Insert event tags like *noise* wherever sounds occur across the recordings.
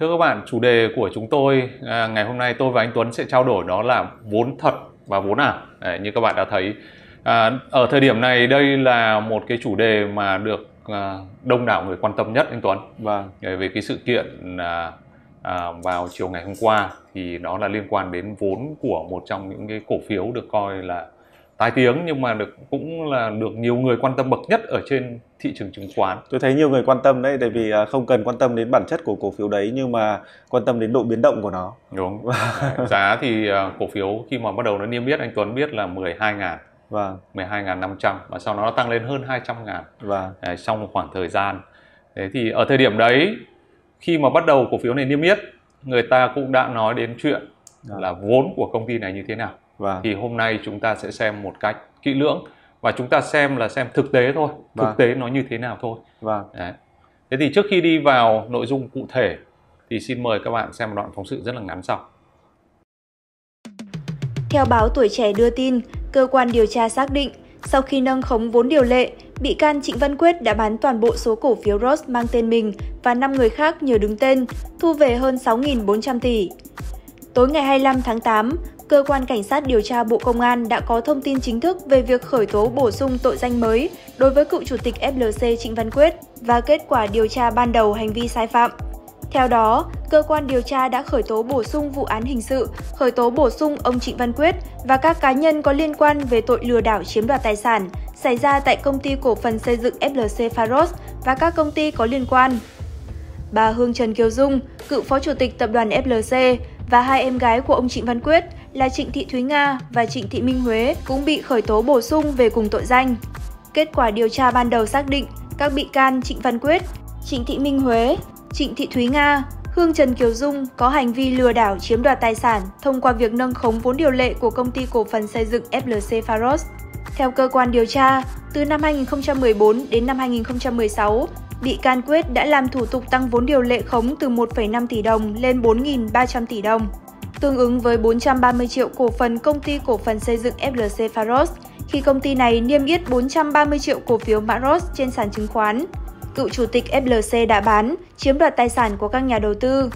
Thưa các bạn, chủ đề của chúng tôi à, ngày hôm nay tôi và anh Tuấn sẽ trao đổi đó là vốn thật và vốn ảo. Đấy, như các bạn đã thấy, à, ở thời điểm này đây là một cái chủ đề mà được à, đông đảo người quan tâm nhất anh Tuấn. Và vâng, về cái sự kiện à, à, vào chiều ngày hôm qua thì đó là liên quan đến vốn của một trong những cái cổ phiếu được coi là tái tiếng nhưng mà được cũng là được nhiều người quan tâm bậc nhất ở trên thị trường chứng khoán. Tôi thấy nhiều người quan tâm đấy, tại vì à, không cần quan tâm đến bản chất của cổ phiếu đấy nhưng mà quan tâm đến độ biến động của nó. Đúng. giá thì à, cổ phiếu khi mà bắt đầu nó niêm yết anh Tuấn biết là 12 ngàn Vâng. 12.500 và sau đó nó tăng lên hơn 200 ngàn vâng. trong một khoảng thời gian. Thế thì ở thời điểm đấy khi mà bắt đầu cổ phiếu này niêm yết người ta cũng đã nói đến chuyện dạ. là vốn của công ty này như thế nào vâng. thì hôm nay chúng ta sẽ xem một cách kỹ lưỡng và chúng ta xem là xem thực tế thôi vâng. thực tế nó như thế nào thôi vâng. Đấy. thế thì trước khi đi vào nội dung cụ thể thì xin mời các bạn xem một đoạn phóng sự rất là ngắn sau theo báo Tuổi Trẻ đưa tin, cơ quan điều tra xác định, sau khi nâng khống vốn điều lệ, bị can Trịnh Văn Quyết đã bán toàn bộ số cổ phiếu Ross mang tên mình và 5 người khác nhờ đứng tên, thu về hơn 6.400 tỷ. Tối ngày 25 tháng 8, cơ quan cảnh sát điều tra Bộ Công an đã có thông tin chính thức về việc khởi tố bổ sung tội danh mới đối với cựu chủ tịch FLC Trịnh Văn Quyết và kết quả điều tra ban đầu hành vi sai phạm. Theo đó, cơ quan điều tra đã khởi tố bổ sung vụ án hình sự, khởi tố bổ sung ông Trịnh Văn Quyết và các cá nhân có liên quan về tội lừa đảo chiếm đoạt tài sản xảy ra tại công ty cổ phần xây dựng FLC Faros và các công ty có liên quan. Bà Hương Trần Kiều Dung, cựu phó chủ tịch tập đoàn FLC và hai em gái của ông Trịnh Văn Quyết – là Trịnh Thị Thúy Nga và Trịnh Thị Minh Huế cũng bị khởi tố bổ sung về cùng tội danh. Kết quả điều tra ban đầu xác định các bị can Trịnh Văn Quyết, Trịnh Thị Minh Huế, Trịnh Thị Thúy Nga, Hương Trần Kiều Dung có hành vi lừa đảo chiếm đoạt tài sản thông qua việc nâng khống vốn điều lệ của công ty cổ phần xây dựng FLC Faros. Theo cơ quan điều tra, từ năm 2014 đến năm 2016, bị can Quyết đã làm thủ tục tăng vốn điều lệ khống từ 1,5 tỷ đồng lên 4.300 tỷ đồng tương ứng với 430 triệu cổ phần công ty cổ phần xây dựng FLC Faros khi công ty này niêm yết 430 triệu cổ phiếu mã ROS trên sàn chứng khoán. Cựu chủ tịch FLC đã bán, chiếm đoạt tài sản của các nhà đầu tư.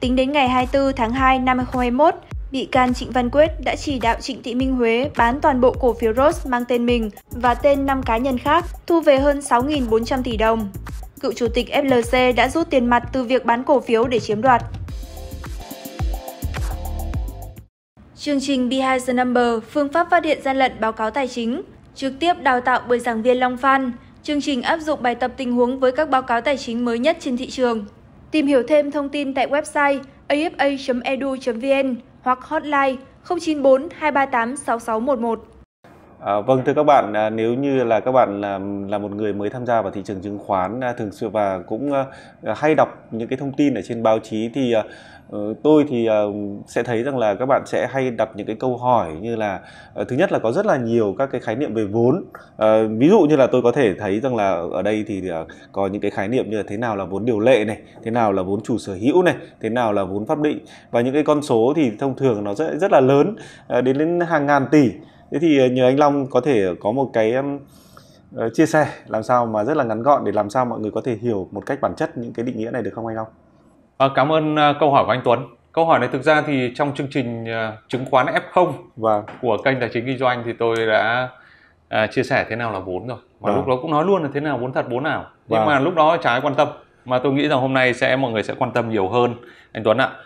Tính đến ngày 24 tháng 2 năm 2021, bị can Trịnh Văn Quyết đã chỉ đạo Trịnh Thị Minh Huế bán toàn bộ cổ phiếu ROS mang tên mình và tên 5 cá nhân khác, thu về hơn 6.400 tỷ đồng. Cựu chủ tịch FLC đã rút tiền mặt từ việc bán cổ phiếu để chiếm đoạt. Chương trình Behind the Number, phương pháp phát hiện gian lận báo cáo tài chính, trực tiếp đào tạo bởi giảng viên Long Phan. Chương trình áp dụng bài tập tình huống với các báo cáo tài chính mới nhất trên thị trường. Tìm hiểu thêm thông tin tại website afa.edu.vn hoặc hotline 094 238 6611. À, vâng thưa các bạn, à, nếu như là các bạn là là một người mới tham gia vào thị trường chứng khoán à, thường xuyên và cũng à, hay đọc những cái thông tin ở trên báo chí thì ờ, tôi thì sẽ thấy rằng là các bạn sẽ hay đặt những cái câu hỏi như là ờ, thứ nhất là có rất là nhiều các cái khái niệm về vốn. ví dụ như là tôi có thể thấy rằng là ở đây thì có những cái khái niệm như là thế nào là vốn điều lệ này, thế nào là vốn chủ sở hữu này, thế nào là vốn pháp định và những cái con số thì thông thường nó rất rất là lớn đến đến hàng ngàn tỷ thế thì ờ, nhờ anh Long có thể có một cái ờ, chia sẻ làm sao mà rất là ngắn gọn để làm sao mọi người có thể hiểu một cách bản chất những cái định nghĩa này được không anh Long? À, cảm ơn câu hỏi của anh Tuấn. Câu hỏi này thực ra thì trong chương trình chứng khoán F0 và vâng. của kênh tài chính kinh doanh thì tôi đã uh, chia sẻ thế nào là vốn rồi. Mà à. lúc đó cũng nói luôn là thế nào vốn thật vốn ảo. Và. Nhưng vâng. mà lúc đó ai quan tâm mà tôi nghĩ rằng hôm nay sẽ mọi người sẽ quan tâm nhiều hơn anh Tuấn ạ. À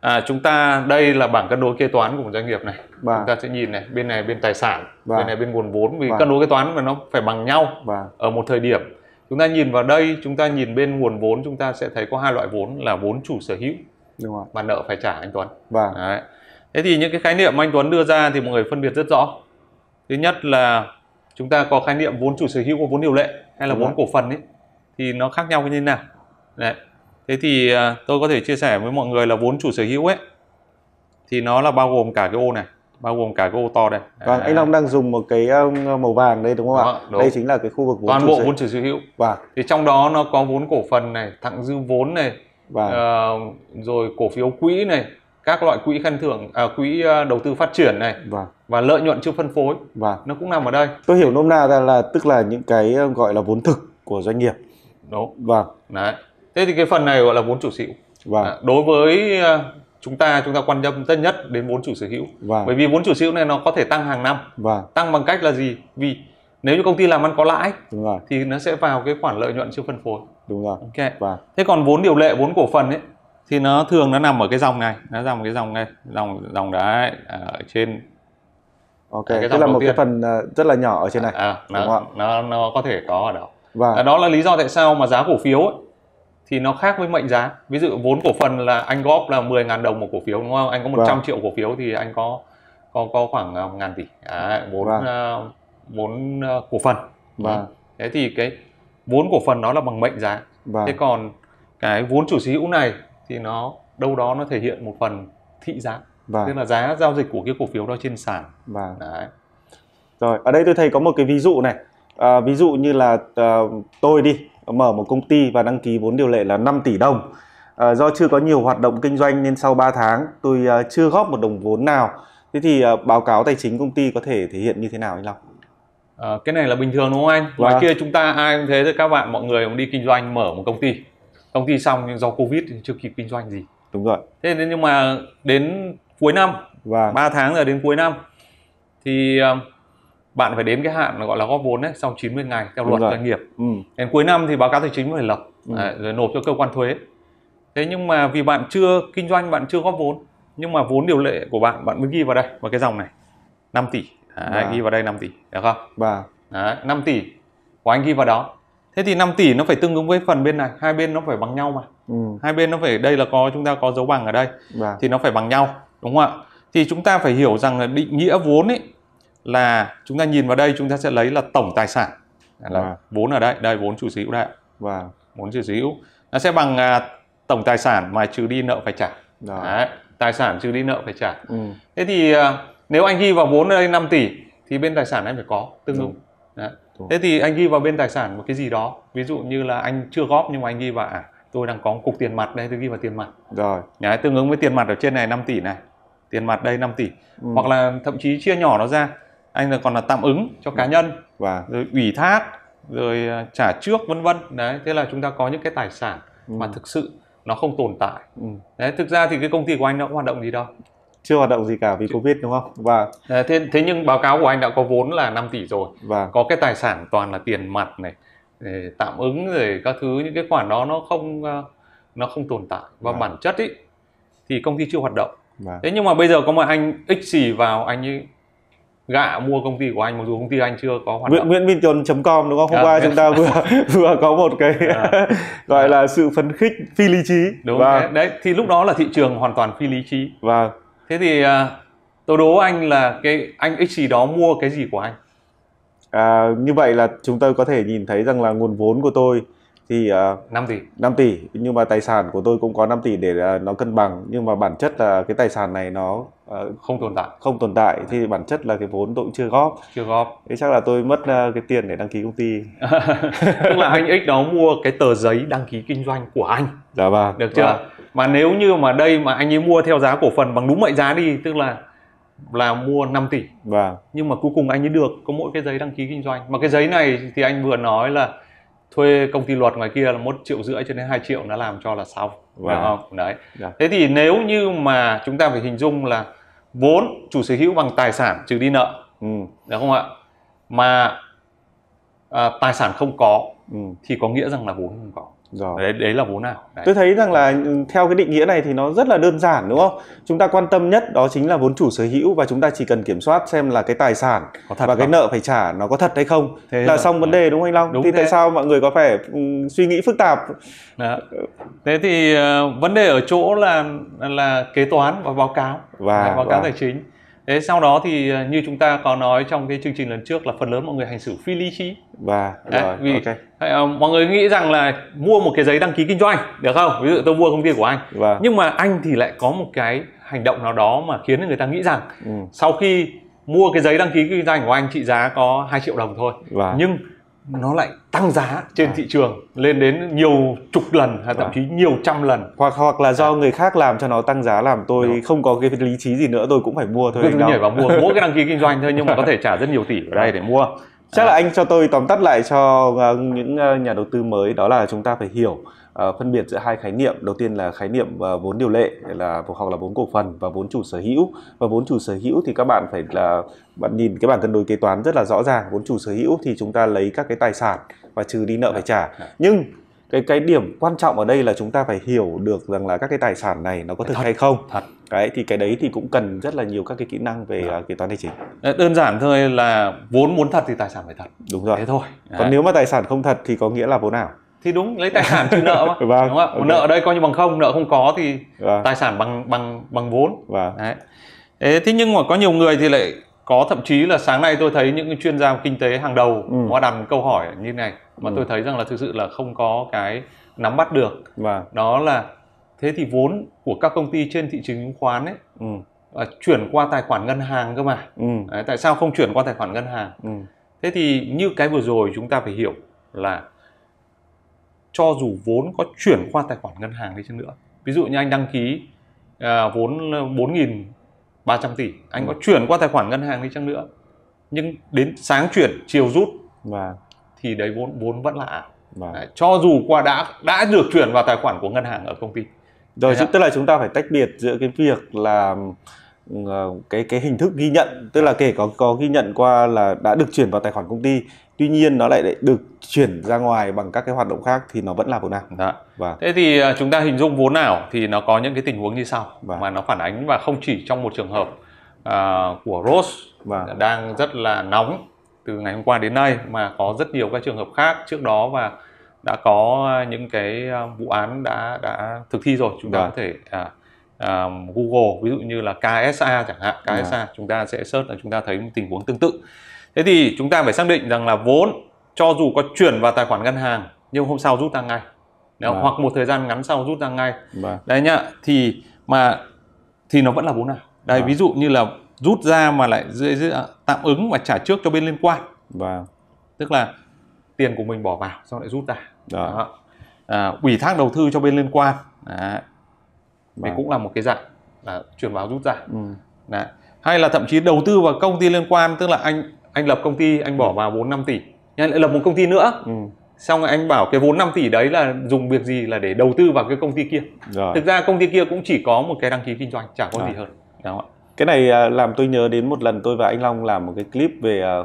À, chúng ta đây là bảng cân đối kế toán của một doanh nghiệp này. Bà. Chúng vâng. ta sẽ nhìn này, bên này bên tài sản, Bà. bên vâng. này bên nguồn vốn vì Bà. Vâng. cân đối kế toán mà nó phải bằng nhau Bà. ở một thời điểm. Chúng ta nhìn vào đây, chúng ta nhìn bên nguồn vốn chúng ta sẽ thấy có hai loại vốn là vốn chủ sở hữu và nợ phải trả anh Tuấn. Bà. Đấy. Thế thì những cái khái niệm anh Tuấn đưa ra thì mọi người phân biệt rất rõ. Thứ nhất là chúng ta có khái niệm vốn chủ sở hữu của vốn điều lệ hay là Đúng vốn rồi. cổ phần ấy thì nó khác nhau như thế nào. Đấy thế thì à, tôi có thể chia sẻ với mọi người là vốn chủ sở hữu ấy thì nó là bao gồm cả cái ô này bao gồm cả cái ô to đây vâng anh à. Long đang dùng một cái um, màu vàng đây đúng không đó, ạ đúng. đây chính là cái khu vực vốn toàn bộ vốn chủ sở hữu vâng thì trong đó nó có vốn cổ phần này thặng dư vốn này vâng. uh, rồi cổ phiếu quỹ này các loại quỹ khen thưởng à, quỹ ờ, đầu tư phát triển này vâng. và lợi nhuận chưa phân phối vâng. nó cũng nằm ở đây tôi hiểu nôm na ra là, là tức là những cái ờ, gọi là vốn thực của doanh nghiệp đúng vâng đấy thế thì cái phần này gọi là vốn chủ sở hữu vâng. à, đối với à, chúng ta chúng ta quan tâm tất nhất đến vốn chủ sở hữu vâng. bởi vì vốn chủ sở hữu này nó có thể tăng hàng năm vâng. tăng bằng cách là gì vì nếu như công ty làm ăn có lãi đúng rồi. thì nó sẽ vào cái khoản lợi nhuận chưa phân phối đúng rồi ok vâng. thế còn vốn điều lệ vốn cổ phần ấy thì nó thường nó nằm ở cái dòng này nó nằm cái dòng này dòng dòng đấy à, ở trên ok cái tức là một tiên. cái phần à, rất là nhỏ ở trên này à, đúng nó, không? nó nó có thể có ở đó và vâng. đó là lý do tại sao mà giá cổ phiếu ấy, thì nó khác với mệnh giá ví dụ vốn cổ phần là anh góp là 10 ngàn đồng một cổ phiếu đúng không anh có 100 vâng. triệu cổ phiếu thì anh có có có khoảng à, ngàn tỷ vâng. à, vốn vâng. uh, vốn uh, cổ phần vâng. thế thì cái vốn cổ phần nó là bằng mệnh giá vâng. thế còn cái vốn chủ sở hữu này thì nó đâu đó nó thể hiện một phần thị giá vâng. tức là giá giao dịch của cái cổ phiếu đó trên sàn vâng. Đấy. rồi ở đây tôi thấy có một cái ví dụ này à, ví dụ như là à, tôi đi mở một công ty và đăng ký vốn điều lệ là 5 tỷ đồng. Ờ, do chưa có nhiều hoạt động kinh doanh nên sau 3 tháng tôi ờ, chưa góp một đồng vốn nào. Thế thì ờ, báo cáo tài chính công ty có thể thể hiện như thế nào anh Long? À, cái này là bình thường đúng không anh? Ngoài vâng. kia chúng ta ai cũng thế thôi các bạn mọi người cũng đi kinh doanh mở một công ty. Công ty xong nhưng do Covid thì chưa kịp kinh doanh gì. Đúng rồi. Thế nên nhưng mà đến cuối năm, và vâng. 3 tháng rồi đến cuối năm thì uh, bạn phải đến cái hạn gọi là góp vốn đấy sau 90 ngày theo luật doanh nghiệp ừ. đến cuối năm thì báo cáo tài chính phải lập ừ. À, rồi nộp cho cơ quan thuế thế nhưng mà vì bạn chưa kinh doanh bạn chưa góp vốn nhưng mà vốn điều lệ của bạn bạn mới ghi vào đây vào cái dòng này 5 tỷ à, dạ. ghi vào đây 5 tỷ được không và dạ. năm tỷ của anh ghi vào đó thế thì 5 tỷ nó phải tương ứng với phần bên này hai bên nó phải bằng nhau mà ừ. hai bên nó phải đây là có chúng ta có dấu bằng ở đây và. Dạ. thì nó phải bằng nhau đúng không ạ thì chúng ta phải hiểu rằng là định nghĩa vốn ấy là chúng ta nhìn vào đây chúng ta sẽ lấy là tổng tài sản là vâng. vốn ở đây đây vốn chủ sở hữu đây và vâng. vốn chủ sở hữu nó sẽ bằng à, tổng tài sản mà trừ đi nợ phải trả Đấy, tài sản trừ đi nợ phải trả ừ. thế thì à, nếu anh ghi vào vốn ở đây 5 tỷ thì bên tài sản anh phải có tương ứng thế thì anh ghi vào bên tài sản một cái gì đó ví dụ như là anh chưa góp nhưng mà anh ghi vào à, tôi đang có một cục tiền mặt đây tôi ghi vào tiền mặt rồi Đấy, tương ứng với tiền mặt ở trên này 5 tỷ này tiền mặt đây 5 tỷ ừ. hoặc là thậm chí chia nhỏ nó ra anh là còn là tạm ứng cho cá vâng. nhân và rồi ủy thác rồi à, trả trước vân vân đấy thế là chúng ta có những cái tài sản ừ. mà thực sự nó không tồn tại ừ. đấy thực ra thì cái công ty của anh nó cũng hoạt động gì đâu chưa hoạt động gì cả vì covid đúng không và à, thế thế nhưng báo cáo của anh đã có vốn là 5 tỷ rồi và có cái tài sản toàn là tiền mặt này tạm ứng rồi các thứ những cái khoản đó nó không à, nó không tồn tại và à. bản chất ý thì công ty chưa hoạt động à. thế nhưng mà bây giờ có một anh ích xì vào anh ấy gạ mua công ty của anh mặc dù công ty anh chưa có hoạt động nguyễn minh tuấn com đúng không hôm à, qua chúng ta vừa *laughs* vừa có một cái à. *laughs* gọi à. là sự phấn khích phi lý trí đúng và... Vâng. đấy. đấy thì lúc đó là thị trường hoàn toàn phi lý trí và vâng. thế thì à, tôi đố anh là cái anh x gì đó mua cái gì của anh à, như vậy là chúng tôi có thể nhìn thấy rằng là nguồn vốn của tôi thì uh, ờ, 5 tỷ 5 tỷ nhưng mà tài sản của tôi cũng có 5 tỷ để uh, nó cân bằng nhưng mà bản chất là cái tài sản này nó uh, không tồn tại không tồn tại thì bản chất là cái vốn tôi cũng chưa góp chưa góp thế chắc là tôi mất uh, cái tiền để đăng ký công ty *laughs* tức là anh X đó mua cái tờ giấy đăng ký kinh doanh của anh dạ vâng được chưa vâng. mà nếu như mà đây mà anh ấy mua theo giá cổ phần bằng đúng mệnh giá đi tức là là mua 5 tỷ vâng nhưng mà cuối cùng anh ấy được có mỗi cái giấy đăng ký kinh doanh mà cái giấy này thì anh vừa nói là thuê công ty luật ngoài kia là một triệu rưỡi cho đến 2 triệu nó làm cho là xong wow. đúng không đấy yeah. Dạ. thế thì nếu như mà chúng ta phải hình dung là vốn chủ sở hữu bằng tài sản trừ đi nợ ừ. đúng không ạ mà à, tài sản không có ừ. thì có nghĩa rằng là vốn không có rồi. Đấy, đấy là vốn nào Đấy. Tôi thấy rằng là ừ, theo cái định nghĩa này thì nó rất là đơn giản đúng không? Chúng ta quan tâm nhất đó chính là vốn chủ sở hữu và chúng ta chỉ cần kiểm soát xem là cái tài sản có thật và không? cái nợ phải trả nó có thật hay không thế là rồi. xong vấn đề đúng không anh Long? Đúng thì thế. tại sao mọi người có phải ừ, suy nghĩ phức tạp? Đó. Thế thì uh, vấn đề ở chỗ là là kế toán và báo cáo, và, và báo cáo và. tài chính thế sau đó thì ờ, như chúng ta có nói trong cái chương trình lần trước là phần lớn mọi người hành xử phi lý trí và Đấy, rồi, vì okay. Ờ, mọi người nghĩ rằng là mua một cái giấy đăng ký kinh doanh được không ví dụ tôi mua công ty của anh và. nhưng mà anh thì lại có một cái hành động nào đó mà khiến người ta nghĩ rằng ừ. sau khi mua cái giấy đăng ký kinh doanh của anh trị giá có 2 triệu đồng thôi và. nhưng nó lại tăng giá trên à. thị trường lên đến nhiều chục lần hay thậm vâng. chí nhiều trăm lần hoặc hoặc là do à. người khác làm cho nó tăng giá làm tôi Đúng. không có cái lý trí gì nữa tôi cũng phải mua thôi tôi nhảy vào mua mỗi cái đăng ký kinh doanh thôi nhưng mà có thể trả rất nhiều tỷ ở đây để mua chắc à. là dạ. anh cho tôi tóm tắt lại cho ờ, những ờ, nhà đầu tư mới đó là chúng ta phải hiểu Ờ, phân biệt giữa hai khái niệm đầu tiên là khái niệm ờ, vốn điều lệ là hoặc là vốn cổ phần và vốn chủ sở hữu và vốn chủ sở hữu thì các bạn phải là bạn nhìn cái bản cân đối kế toán rất là rõ ràng vốn chủ sở hữu thì chúng ta lấy các cái tài sản và trừ đi nợ phải trả dạ, dạ. nhưng cái cái điểm quan trọng ở đây là chúng ta phải hiểu được rằng là các cái tài sản này nó có thực thật, hay không thật đấy thì cái đấy thì cũng cần rất là nhiều các cái kỹ năng về dạ. ờ, kế toán tài chính đơn giản thôi là vốn muốn thật thì tài sản phải thật đúng rồi thế thôi đấy. còn nếu mà tài sản không thật thì có nghĩa là vốn nào thì đúng lấy tài sản trừ nợ mà *laughs* vâng, đúng không? Okay. nợ ở đây coi như bằng không nợ không có thì vâng. tài sản bằng bằng bằng vốn vâng. đấy Thế, thế nhưng mà có nhiều người thì lại có thậm chí là sáng nay tôi thấy những chuyên gia kinh tế hàng đầu ừ. họ đặt câu hỏi như này mà ừ. tôi thấy rằng là thực sự là không có cái nắm bắt được Vâng. đó là thế thì vốn của các công ty trên thị trường chứng khoán ấy ừ. À, chuyển qua tài khoản ngân hàng cơ mà ừ. Đấy, tại sao không chuyển qua tài khoản ngân hàng ừ. thế thì như cái vừa rồi chúng ta phải hiểu là cho dù vốn có chuyển qua tài khoản ngân hàng đi chăng nữa ví dụ như anh đăng ký à, vốn ba trăm tỷ anh ừ. có chuyển qua tài khoản ngân hàng đi chăng nữa nhưng đến sáng chuyển chiều rút và thì đấy vốn vốn vẫn là ảo và... Đấy, cho dù qua đã đã được chuyển vào tài khoản của ngân hàng ở công ty rồi đấy tức là chúng ta phải tách biệt giữa cái việc là ờ, cái cái hình thức ghi nhận tức là kể có có ghi nhận qua là đã được chuyển vào tài khoản công ty tuy nhiên nó lại được chuyển ra ngoài bằng các cái hoạt động khác thì nó vẫn là vốn ảo. Đó. Và thế thì à, chúng ta hình dung vốn ảo thì nó có những cái tình huống như sau và. mà nó phản ánh và không chỉ trong một trường hợp uh, của Rose và. đang rất là nóng từ ngày hôm qua đến nay mà có rất nhiều các trường hợp khác trước đó và đã có những cái à, vụ án đã đã thực thi rồi chúng ta và. có thể uh, um, Google ví dụ như là KSA chẳng hạn KSA à. chúng ta sẽ search là chúng ta thấy một tình huống tương tự Thế thì chúng ta phải xác định rằng là vốn cho dù có chuyển vào tài khoản ngân hàng nhưng hôm sau rút ra ngay. Đấy, à. hoặc một thời gian ngắn sau rút ra ngay. À. Đấy nhá, thì mà thì nó vẫn là vốn nào. Đây à. Vâng. ví dụ như là rút ra mà lại dưới, dưới, à, tạm ứng và trả trước cho bên liên quan. À. Tức là tiền của mình bỏ vào xong lại rút ra. Dạ. Đó. À, ủy thác đầu tư cho bên liên quan. Đấy. Đấy cũng là một cái dạng là chuyển vào rút ra. Ừ. Đấy. Hay là thậm chí đầu tư vào công ty liên quan tức là anh anh lập công ty anh bỏ ừ. vào 4 5 tỷ anh lại lập một công ty nữa ừ. xong rồi anh bảo cái vốn 5 tỷ đấy là dùng việc gì là để đầu tư vào cái công ty kia rồi. thực ra công ty kia cũng chỉ có một cái đăng ký kinh doanh chẳng có à. gì hơn Đúng không? cái này à, làm tôi nhớ đến một lần tôi và anh Long làm một cái clip về à,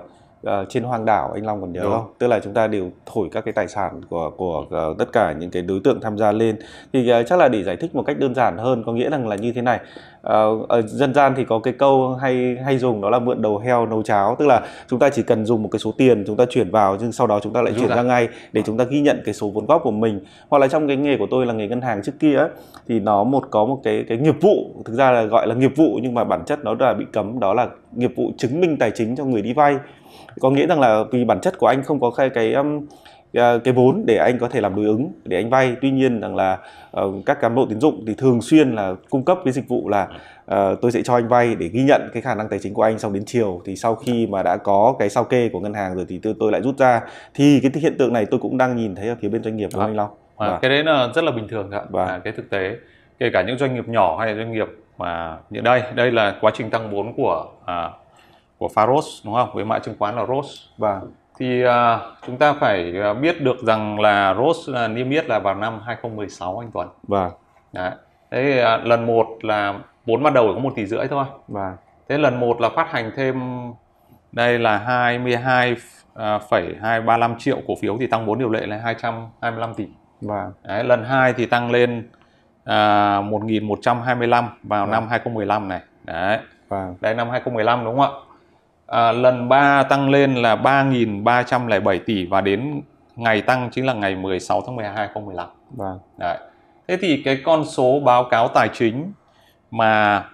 Ờ, trên hoang đảo anh Long còn nhớ không? Tức là chúng ta đều thổi các cái tài sản của của uh, tất cả những cái đối tượng tham gia lên. Thì uh, chắc là để giải thích một cách đơn giản hơn có nghĩa rằng là như thế này. Uh, ở dân gian thì có cái câu hay hay dùng đó là mượn đầu heo nấu cháo, tức là chúng ta chỉ cần dùng một cái số tiền chúng ta chuyển vào nhưng sau đó chúng ta lại Đúng chuyển ra. ra ngay để vâng. chúng ta ghi nhận cái số vốn góp của mình. Hoặc là trong cái nghề của tôi là nghề ngân hàng trước kia ấy, thì nó một có một cái cái nghiệp vụ, thực ra là gọi là nghiệp vụ nhưng mà bản chất nó là bị cấm đó là nghiệp vụ chứng minh tài chính cho người đi vay có nghĩa rằng là vì bản chất của anh không có cái cái um, à, cái vốn để anh có thể làm đối ứng để anh vay tuy nhiên rằng là ờ, các cán bộ tín dụng thì thường xuyên là cung cấp cái dịch vụ là ờ, tôi sẽ cho anh vay để ghi nhận cái khả năng tài chính của anh xong đến chiều thì sau khi mà đã có cái sao kê của ngân hàng rồi thì tôi, tôi lại rút ra thì cái hiện tượng này tôi cũng đang nhìn thấy ở phía bên doanh nghiệp của không anh Long à, cái đấy là rất là bình thường ạ và vâng. cái thực tế kể cả những doanh nghiệp nhỏ hay doanh nghiệp mà như đây đây là quá trình tăng vốn của à, của Faros đúng không với mã chứng khoán là ROS và thì uh, chúng ta phải à, biết được rằng là ROS là niêm yết là vào năm 2016 anh Tuấn vâng Đấy. thế uh, lần một là vốn ban đầu chỉ có một tỷ rưỡi thôi vâng thế lần một là phát hành thêm đây là 22 235 triệu cổ phiếu thì tăng vốn điều lệ là 225 tỷ. Vâng. Đấy, lần 2 thì tăng lên à, 1125 vào vâng. năm 2015 này. Đấy. Vâng. Đây năm 2015 đúng không ạ? à, lần 3 tăng lên là 3.307 tỷ và đến ngày tăng chính là ngày 16 tháng 12 2015. Vâng. Đấy. Thế thì cái con số báo cáo tài chính mà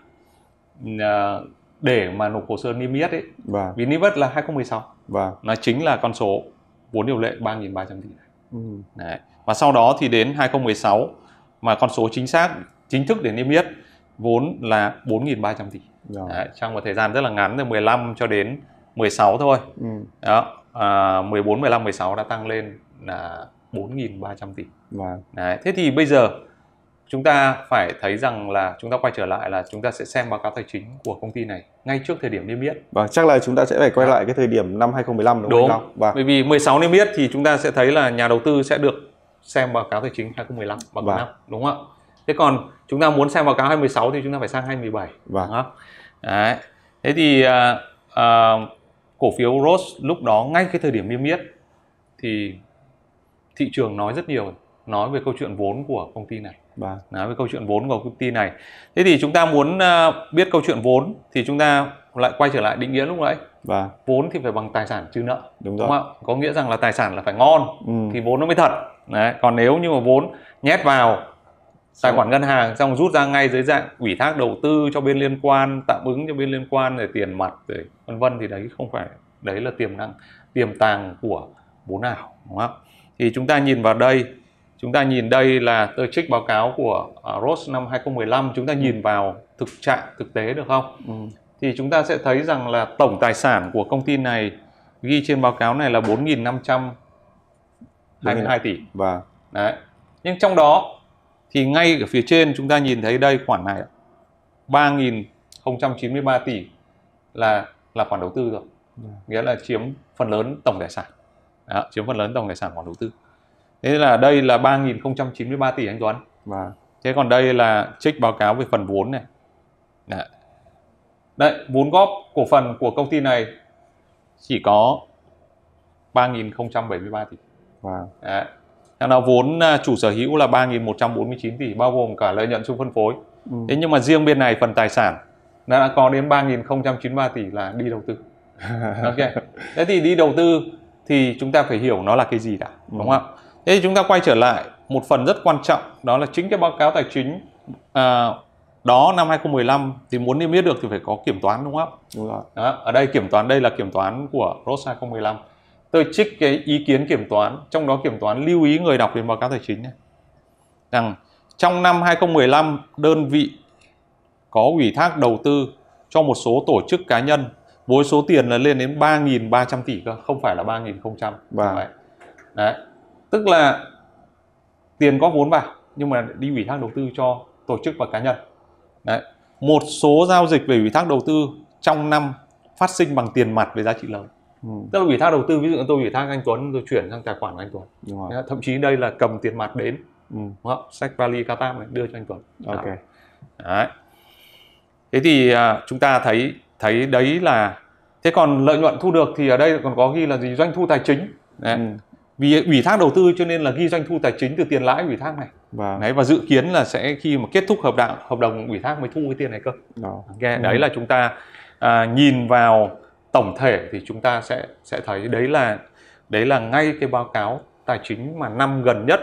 à, để mà nộp hồ sơ niêm yết ấy, vâng. vì niêm yết là 2016. Vâng. Nó chính là con số vốn điều lệ 3.300 tỷ này. Ừ. Đấy. Và sau đó thì đến 2016 mà con số chính xác chính thức để niêm yết vốn là 4.300 tỷ. Đấy, trong một thời gian rất là ngắn từ 15 cho đến 16 thôi. Ừ. Đó, à, 14, 15, 16 đã tăng lên là 4.300 tỷ. Wow. Vâng. Đấy, thế thì bây giờ chúng ta phải thấy rằng là chúng ta quay trở lại là chúng ta sẽ xem báo cáo tài chính của công ty này ngay trước thời điểm niêm yết. Và vâng, chắc là chúng ta sẽ phải quay lại cái thời điểm năm 2015 đúng, đúng. không? Và. Vâng. Bởi vì 16 niêm yết thì chúng ta sẽ thấy là nhà đầu tư sẽ được xem báo cáo tài chính 2015 bằng và. năm đúng không ạ? thế còn chúng ta muốn xem báo cáo 2016 thì chúng ta phải sang 2017 vâng. Đó. Đấy. thế thì à, à, cổ phiếu Rose lúc đó ngay cái thời điểm niêm yết thì thị trường nói rất nhiều nói về câu chuyện vốn của công ty này vâng. nói về câu chuyện vốn của công ty này thế thì chúng ta muốn à, biết câu chuyện vốn thì chúng ta lại quay trở lại định nghĩa lúc nãy vâng. vốn thì phải bằng tài sản trừ nợ đúng, đúng rồi. không ạ có nghĩa rằng là tài sản là phải ngon ừ. thì vốn nó mới thật Đấy. còn nếu như mà vốn nhét vào tài khoản ngân hàng xong rút ra ngay dưới dạng ủy thác đầu tư cho bên liên quan tạm ứng cho bên liên quan rồi tiền mặt rồi vân vân thì đấy không phải đấy là tiềm năng tiềm tàng của bố nào đúng không thì chúng ta nhìn vào đây chúng ta nhìn đây là tôi trích báo cáo của uh, à, Ross năm 2015 chúng ta nhìn ừ. vào thực trạng thực tế được không ừ. thì chúng ta sẽ thấy rằng là tổng tài sản của công ty này ghi trên báo cáo này là 4.522 tỷ và vâng. đấy nhưng trong đó thì ngay ở phía trên chúng ta nhìn thấy đây khoản này 3.093 tỷ là là khoản đầu tư rồi dạ. nghĩa là chiếm phần lớn tổng tài sản Đó, chiếm phần lớn tổng tài sản khoản đầu tư thế là đây là 3.093 tỷ anh Tuấn và thế còn đây là trích báo cáo về phần vốn này Đó. đấy vốn góp cổ phần của công ty này chỉ có 3.073 tỷ wow. Đấy nó vốn à, chủ sở hữu là 3.149 tỷ bao gồm cả lợi nhuận chung phân phối. Ừ. Thế nhưng mà riêng bên này phần tài sản nó đã có đến 3.093 tỷ là đi đầu tư. *laughs* ok. Thế thì đi đầu tư thì chúng ta phải hiểu nó là cái gì đã, ừ. đúng không Thế thì chúng ta quay trở lại một phần rất quan trọng đó là chính cái báo cáo tài chính à, đó năm 2015 thì muốn niêm yết được thì phải có kiểm toán đúng không? Đúng rồi. Đó, ở đây kiểm toán đây là kiểm toán của Ross 2015 tôi trích cái ý kiến kiểm toán trong đó kiểm toán lưu ý người đọc đến báo cáo tài chính này rằng trong năm 2015 đơn vị có ủy thác đầu tư cho một số tổ chức cá nhân với số tiền là lên đến 3.300 tỷ cơ không phải là 3.000 và vâng. đấy tức là tiền có vốn vào nhưng mà đi ủy thác đầu tư cho tổ chức và cá nhân đấy một số giao dịch về ủy thác đầu tư trong năm phát sinh bằng tiền mặt với giá trị lớn Ừ. tức là ủy thác đầu tư ví dụ như tôi ủy thác anh Tuấn tôi chuyển sang tài khoản của anh Tuấn Đúng rồi. thậm chí đây là cầm tiền mặt đến ừ. Đó, sách vali Katam này đưa cho anh Tuấn ok đấy thế thì à, chúng ta thấy thấy đấy là thế còn lợi nhuận thu được thì ở đây còn có ghi là gì doanh thu tài chính đấy. Ừ. vì ủy thác đầu tư cho nên là ghi doanh thu tài chính từ tiền lãi ủy thác này vâng. đấy và dự kiến là sẽ khi mà kết thúc hợp đồng hợp đồng ủy thác mới thu cái tiền này cơ đó. Okay. Ừ. là chúng ta à, nhìn vào tổng thể thì chúng ta sẽ sẽ thấy đấy là đấy là ngay cái báo cáo tài chính mà năm gần nhất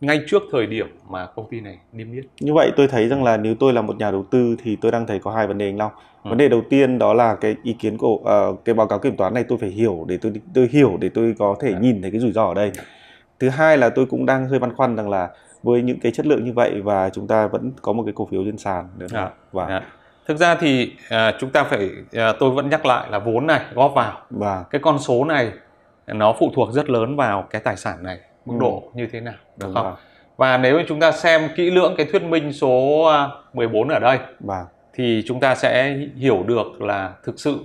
ngay trước thời điểm mà công ty này niêm yết. Như vậy tôi thấy rằng là nếu tôi là một nhà đầu tư thì tôi đang thấy có hai vấn đề anh Long. Ừ. Vấn ừ. đề đầu tiên đó là cái ý kiến của uh, cái báo cáo kiểm toán này tôi phải hiểu để tôi tôi hiểu để tôi có thể Đấy. Dạ. nhìn thấy cái rủi ro ở đây. Dạ. Thứ hai là tôi cũng đang hơi băn khoăn rằng là với những cái chất lượng như vậy và chúng ta vẫn có một cái cổ phiếu trên sàn nữa. À. Và à thực ra thì à, chúng ta phải à, tôi vẫn nhắc lại là vốn này góp vào và cái con số này nó phụ thuộc rất lớn vào cái tài sản này mức ừ. độ như thế nào được không rồi. và nếu chúng ta xem kỹ lưỡng cái thuyết minh số 14 à, ở đây và. thì chúng ta sẽ hiểu được là thực sự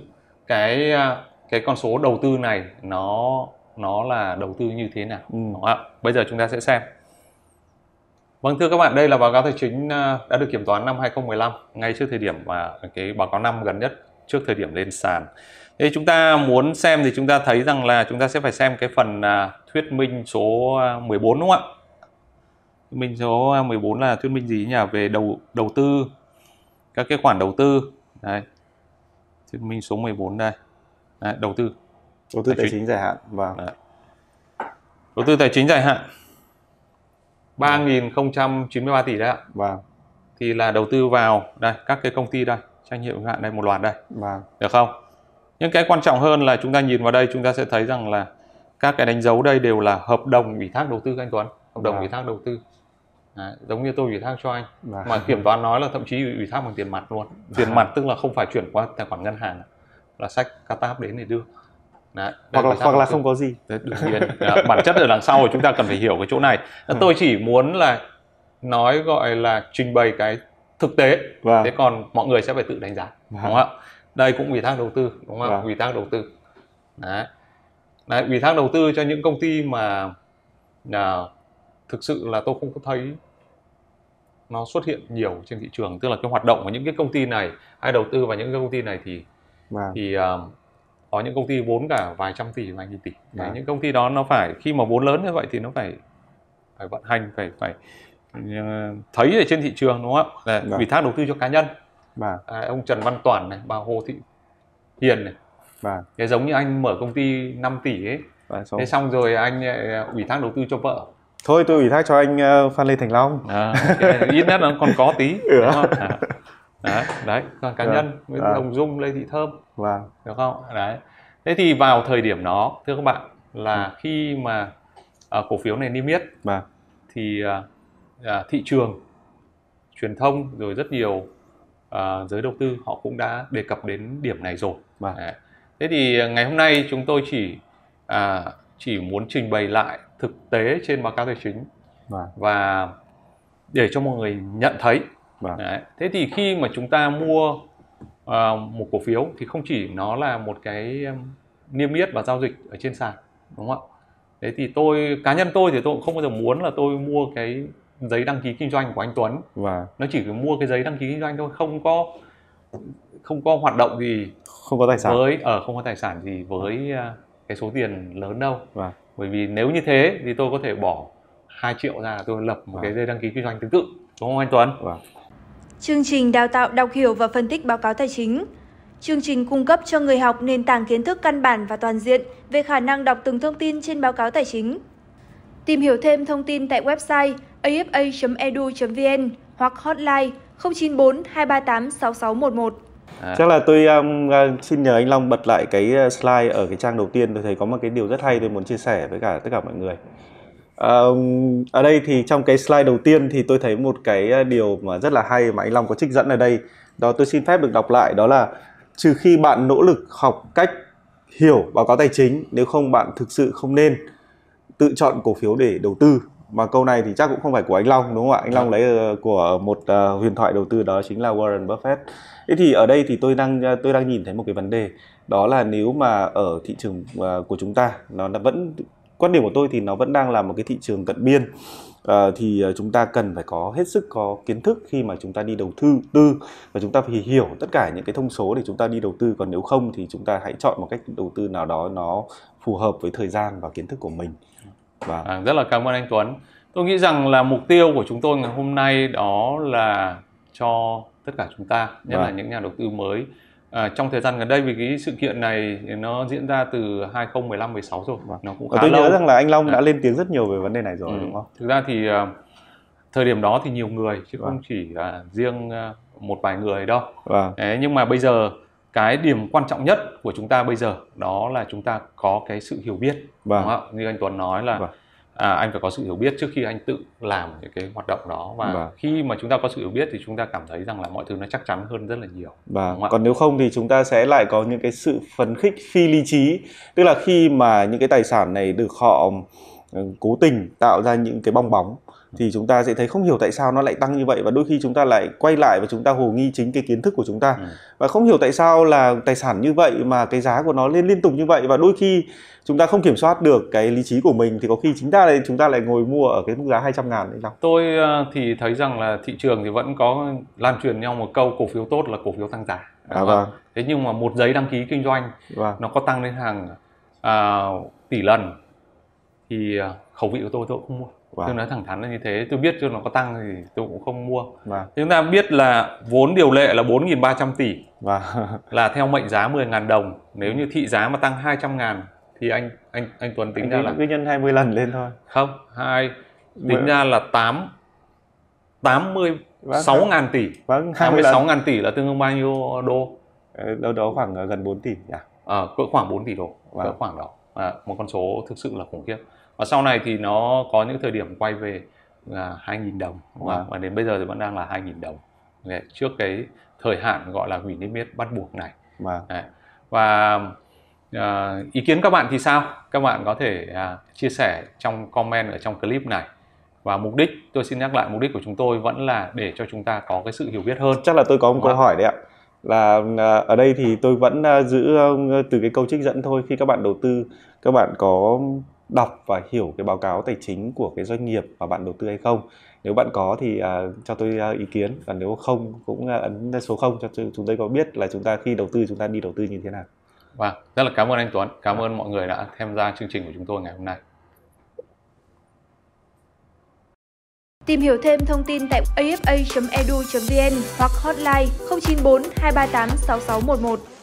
cái à, cái con số đầu tư này nó nó là đầu tư như thế nào ừ. đúng không? bây giờ chúng ta sẽ xem Vâng thưa các bạn, đây là báo cáo tài chính à, đã được kiểm toán năm 2015 ngay trước thời điểm mà cái báo cáo năm gần nhất trước thời điểm lên sàn. Thế chúng ta muốn xem thì chúng ta thấy rằng là chúng ta sẽ phải xem cái phần à, thuyết minh số 14 à, đúng không ạ? thuyết Minh số 14 là thuyết minh gì nhỉ? Về đầu đầu tư các cái khoản đầu tư. Đấy. Thuyết minh số 14 đây. Đấy, đầu tư. Đầu tư tài, tài chính. dài hạn. Vâng. Đầu tư tài chính dài hạn. 3.093 tỷ đấy ạ. Vâng. Thì là đầu tư vào đây các cái công ty đây, trách nhiệm hữu hạn đây một loạt đây. Vâng. Được không? Những cái quan trọng hơn là chúng ta nhìn vào đây chúng ta sẽ thấy rằng là các cái đánh dấu đây đều là hợp đồng ủy thác đầu tư anh Tuấn, hợp đồng vâng. ủy thác đầu tư. Đấy, giống như tôi ủy thác cho anh vâng. mà kiểm toán nói là thậm chí ủy thác bằng tiền mặt luôn. Tiền vâng. mặt tức là không phải chuyển qua tài khoản ngân hàng là sách Catap đến để đưa. Đấy, hoặc là hoặc là không có gì *laughs* đấy, đương nhiên Đấy, bản chất ở đằng sau chúng ta cần phải hiểu cái chỗ này ờ, ừ. tôi chỉ muốn là nói gọi là trình bày cái thực tế vâng. thế còn mọi người sẽ phải tự đánh giá vâng. đúng không ạ đây cũng ủy thác đầu tư đúng không ạ vâng. ủy thác đầu tư đấy. đấy ủy thác đầu tư cho những công ty mà à, thực sự là tôi không có thấy nó xuất hiện nhiều trên thị trường tức là cái hoạt động của những cái công ty này ai đầu tư vào những cái công ty này thì vâng. thì uh, có những công ty vốn cả vài trăm tỷ vài nghìn tỷ Đấy, à. những công ty đó nó phải khi mà vốn lớn như vậy thì nó phải phải vận hành phải phải ờ, thấy ở trên thị trường đúng không ạ vâng. ủy thác đầu tư cho cá nhân Bà. Vâng. À, ông Trần Văn Toản này bà Hồ Thị Hiền này Bà. Thế giống như anh mở công ty 5 tỷ ấy thế xong rồi anh ờ, ủy thác đầu tư cho vợ thôi tôi ủy thác cho anh ờ, Phan Lê Thành Long à, okay. ít nhất nó còn có tí *laughs* ừ. đúng không? À đấy đấy còn cá vâng. nhân với à. Vâng. hồng dung lê thị thơm vâng được không đấy thế thì vào thời điểm đó thưa các bạn là ừ. khi mà à, cổ phiếu này niêm yết vâng. thì à, à, thị trường truyền thông rồi rất nhiều à, giới đầu tư họ cũng đã đề cập đến điểm này rồi vâng. đấy. thế thì ngày hôm nay chúng tôi chỉ à, chỉ muốn trình bày lại thực tế trên báo cáo tài chính vâng. và để cho mọi người nhận thấy Vâng. Đấy. Thế thì khi mà chúng ta mua uh, một cổ phiếu thì không chỉ nó là một cái niêm yết và giao dịch ở trên sàn đúng không ạ? Thế thì tôi cá nhân tôi thì tôi cũng không bao giờ muốn là tôi mua cái giấy đăng ký kinh doanh của anh Tuấn. Vâng. Nó chỉ có mua cái giấy đăng ký kinh doanh thôi, không có không có hoạt động gì không có tài sản với ở ờ, uh, không có tài sản gì với uh, cái số tiền lớn đâu vâng. bởi vì nếu như thế thì tôi có thể bỏ 2 triệu ra tôi lập một vâng. cái giấy đăng ký kinh doanh tương tự đúng không anh Tuấn vâng chương trình đào tạo đọc hiểu và phân tích báo cáo tài chính. Chương trình cung cấp cho người học nền tảng kiến thức căn bản và toàn diện về khả năng đọc từng thông tin trên báo cáo tài chính. Tìm hiểu thêm thông tin tại website afa.edu.vn hoặc hotline 094 238 6611. À. Chắc là tôi um, à, xin nhờ anh Long bật lại cái à, slide ở cái trang đầu tiên tôi thấy có một cái điều rất hay tôi muốn chia sẻ với cả tất cả mọi người. Um, ở đây thì trong cái slide đầu tiên thì tôi thấy một cái ờ, điều mà rất là hay mà anh Long có trích dẫn ở đây đó tôi xin phép được đọc lại đó là trừ khi bạn nỗ lực học cách hiểu báo cáo tài chính nếu không bạn thực sự không nên tự chọn cổ phiếu để đầu tư mà câu này thì chắc cũng không phải của anh Long đúng không ạ? Anh Long dạ. lấy ờ, của một ờ, huyền thoại đầu tư đó chính là Warren Buffett. Thế thì ở đây thì tôi đang tôi đang nhìn thấy một cái vấn đề đó là nếu mà ở thị trường của chúng ta nó vẫn quan điểm của tôi thì nó vẫn đang là một cái thị trường cận biên à, thì ờ, chúng ta cần phải có hết sức có kiến thức khi mà chúng ta đi đầu tư tư và chúng ta phải hiểu tất cả những cái thông số để chúng ta đi đầu tư còn nếu không thì chúng ta hãy chọn một cách đầu tư nào đó nó phù hợp với thời gian và kiến thức của mình và à, rất là cảm ơn anh Tuấn tôi nghĩ rằng là mục tiêu của chúng tôi ngày hôm nay đó là cho tất cả chúng ta nhất và. là vâng. những nhà đầu tư mới À, trong thời gian gần đây vì cái sự kiện này nó diễn ra từ 2015 16 rồi. Vâng. Nó cũng ờ, khá Tôi lâu. nhớ rằng là anh Long à. đã lên tiếng rất nhiều về vấn đề này rồi ừ. đúng không? Thực ra thì uh, thời điểm đó thì nhiều người chứ vâng. không chỉ uh, riêng uh, một vài người đâu. Vâng. Đấy, nhưng mà bây giờ cái điểm quan trọng nhất của chúng ta bây giờ đó là chúng ta có cái sự hiểu biết. Vâng. Đúng không? Như anh Tuấn nói là vâng à, anh phải có sự hiểu biết trước khi anh tự làm những cái hoạt động đó và vâng. khi mà chúng ta có sự hiểu biết thì chúng ta cảm thấy rằng là mọi thứ nó chắc chắn hơn rất là nhiều vâng. còn nếu không thì chúng ta sẽ lại có những cái sự phấn khích phi lý trí tức là khi mà những cái tài sản này được họ ừ, cố tình tạo ra những cái bong bóng thì chúng ta sẽ thấy không hiểu tại sao nó lại tăng như vậy và đôi khi chúng ta lại quay lại và chúng ta hồ nghi chính cái kiến thức của chúng ta ừ. và không hiểu tại sao là tài sản như vậy mà cái giá của nó lên liên tục như vậy và đôi khi chúng ta không kiểm soát được cái lý trí của mình thì có khi chính ta lại chúng ta lại ngồi mua ở cái mức giá 200 ngàn đấy sao? Tôi ờ, thì thấy rằng là thị trường thì vẫn có lan truyền nhau một câu cổ phiếu tốt là cổ phiếu tăng giá. À, vâng. vâng. Thế nhưng mà một giấy đăng ký kinh doanh vâng. nó có tăng lên hàng à, tỷ lần thì à, khẩu vị của tôi tôi cũng không mua Wow. Vâng. Tôi nói thẳng thắn là như thế, tôi biết cho nó có tăng thì tôi cũng không mua. Wow. Vâng. Chúng ta biết là vốn điều lệ là 4.300 tỷ. Wow. Vâng. *laughs* là theo mệnh giá 10.000 đồng. Nếu như thị giá mà tăng 200 ngàn thì anh anh anh Tuấn tính anh ra là cứ nhân 20 lần lên thôi. Không, hai tính ra là 8 80 6 ngàn tỷ. Vâng, 26 ngàn tỷ là tương đương bao nhiêu đô? Ờ, đâu đó khoảng ờ, gần 4 tỷ nhỉ À, cỡ khoảng 4 tỷ đô, wow. cỡ khoảng đó. À, một con số thực sự là khủng khiếp và sau này thì nó có những thời điểm quay về là 2.000 đồng wow. và đến bây giờ thì vẫn đang là 2.000 đồng Đấy, trước cái thời hạn gọi là hủy niêm yết bắt buộc này wow. và uh, ý kiến các bạn thì sao các bạn có thể uh, chia sẻ trong comment ở trong clip này và mục đích tôi xin nhắc lại mục đích của chúng tôi vẫn là để cho chúng ta có cái sự hiểu biết hơn chắc là tôi có một câu hỏi đấy ạ là à, ở đây thì tôi vẫn giữ từ cái câu trích dẫn thôi khi các bạn đầu tư các bạn có đọc và hiểu cái báo cáo tài chính của cái doanh nghiệp mà bạn đầu tư hay không nếu bạn có thì uh, cho tôi uh, ý kiến còn nếu không cũng uh, ấn số 0 cho chúng tôi có biết là chúng ta khi đầu tư chúng ta đi đầu tư như thế nào Vâng, rất là cảm ơn anh Tuấn, cảm ơn mọi người đã tham gia chương trình của chúng tôi ngày hôm nay. Tìm hiểu thêm thông tin tại afa.edu.vn hoặc hotline 094 238 6611.